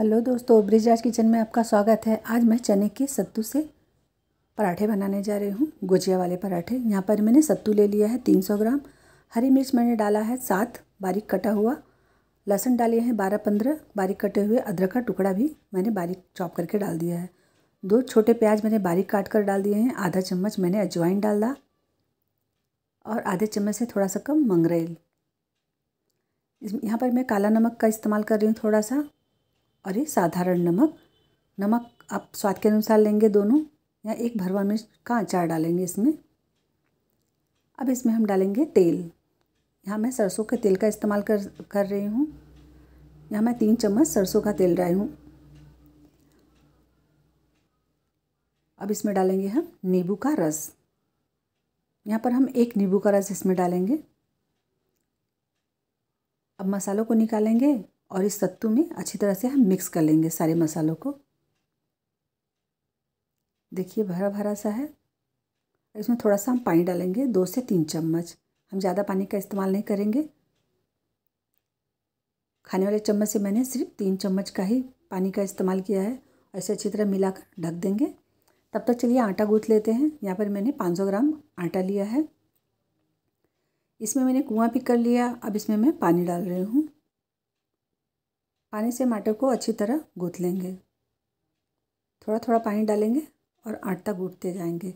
hello दोस्तों Brijraj kitchen में आपका स्वागत है आज मैं चने के सत्तू से पराठे बनाने जा रही हूँ गुजिया वाले पराठे यहाँ पर मैंने सत्तू ले लिया है 300 ग्राम हरी मिर्च मैंने डाला है सात बारीक कटा हुआ लहसुन डाले हैं बारह पंद्रह बारीक कटे हुए अदरक का टुकड़ा भी मैंने बारीक चॉप करके डाल दिया है दो छोटे प्याज मैंने बारीक काट कर डाल दिए हैं आधा चम्मच मैंने अजवाइन डाला और आधे चम्मच से थोड़ा सा कम मंगरेल इस यहाँ पर मैं काला नमक का इस्तेमाल कर रही हूँ थोड़ा सा और ये साधारण नमक नमक आप स्वाद के अनुसार लेंगे दोनों या एक भरवा मिर्च का अचार डालेंगे इसमें अब इसमें हम डालेंगे तेल यहाँ मैं सरसों के तेल का इस्तेमाल कर कर रही हूँ यहाँ मैं तीन चम्मच सरसों का तेल डाली हूँ अब इसमें डालेंगे हम नींबू का रस यहाँ पर हम एक नींबू का रस इसमें डालेंगे अब मसालों को निकालेंगे और इस सत्तू में अच्छी तरह से हम मिक्स कर लेंगे सारे मसालों को देखिए भरा भरा सा है इसमें थोड़ा सा हम पानी डालेंगे दो से तीन चम्मच हम ज़्यादा पानी का इस्तेमाल नहीं करेंगे खाने वाले चम्मच से मैंने सिर्फ तीन चम्मच का ही पानी का इस्तेमाल किया है ऐसे अच्छी तरह मिलाकर ढक देंगे तब तक चलिए आटा गूँथ लेते हैं यहाँ पर मैंने 500 ग्राम आटा लिया है इसमें मैंने कुआँ भी कर लिया अब इसमें मैं पानी डाल रही हूँ पानी से मटर को अच्छी तरह गूँथ लेंगे थोड़ा थोड़ा पानी डालेंगे और आटा गूँथते जाएंगे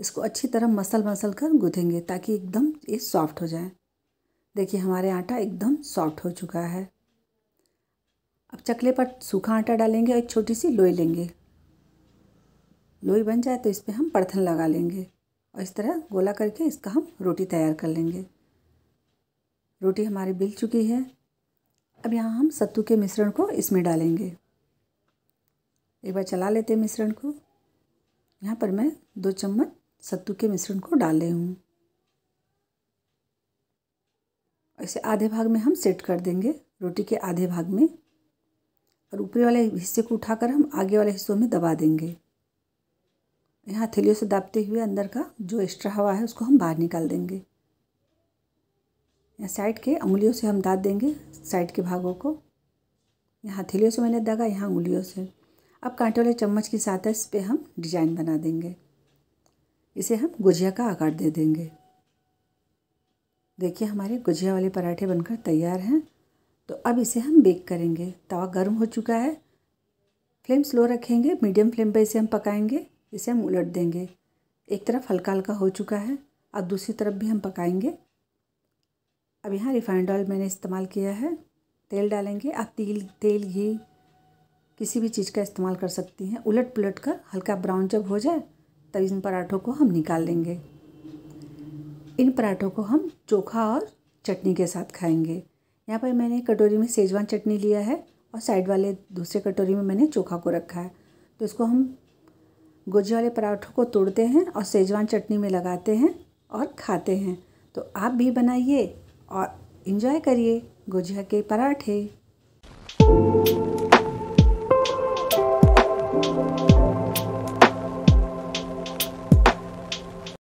इसको अच्छी तरह मसल मसल कर गूँथेंगे ताकि एकदम ये सॉफ्ट हो जाए देखिए हमारे आटा एकदम सॉफ्ट हो चुका है अब चकले पर सूखा आटा डालेंगे और एक छोटी सी लोई लेंगे लोई बन जाए तो इस पर हम परथन लगा लेंगे और इस तरह गोला करके इसका हम रोटी तैयार कर लेंगे रोटी हमारी बिल चुकी है अब यहाँ हम सत्तू के मिश्रण को इसमें डालेंगे एक बार चला लेते हैं मिश्रण को यहाँ पर मैं दो चम्मच सत्तू के मिश्रण को डाल रही हूँ इसे आधे भाग में हम सेट कर देंगे रोटी के आधे भाग में और ऊपरी वाले हिस्से को उठाकर हम आगे वाले हिस्सों में दबा देंगे यहाँ थैलियों से दाबते हुए अंदर का जो एक्स्ट्रा हवा है उसको हम बाहर निकाल देंगे साइड के उंगलियों से हम दाँत देंगे साइड के भागों को यहाँ हथेलियों से मैंने दागा यहाँ उंगलियों से अब कांटे वाले चम्मच की इस पर हम डिजाइन बना देंगे इसे हम गुजिया का आकार दे देंगे देखिए हमारे गुजिया वाले पराठे बनकर तैयार हैं तो अब इसे हम बेक करेंगे तवा गर्म हो चुका है फ्लेम स्लो रखेंगे मीडियम फ्लेम पर इसे हम पकाएंगे इसे हम उलट देंगे एक तरफ हल्का हल्का हो चुका है अब दूसरी तरफ भी हम पकाएंगे अब यहाँ रिफाइंड ऑयल मैंने इस्तेमाल किया है तेल डालेंगे आप तिल तेल घी किसी भी चीज़ का इस्तेमाल कर सकती हैं उलट पुलट कर हल्का ब्राउन जब हो जाए तब इन पराठों को हम निकाल लेंगे इन पराठों को हम चोखा और चटनी के साथ खाएंगे यहाँ पर मैंने कटोरी में सेजवान चटनी लिया है और साइड वाले दूसरे कटोरी में मैंने चोखा को रखा है तो इसको हम गोजी वाले पराठों को तोड़ते हैं और सेजवान चटनी में लगाते हैं और खाते हैं तो आप भी बनाइए और इन्जॉय करिए गुजिया के पराठे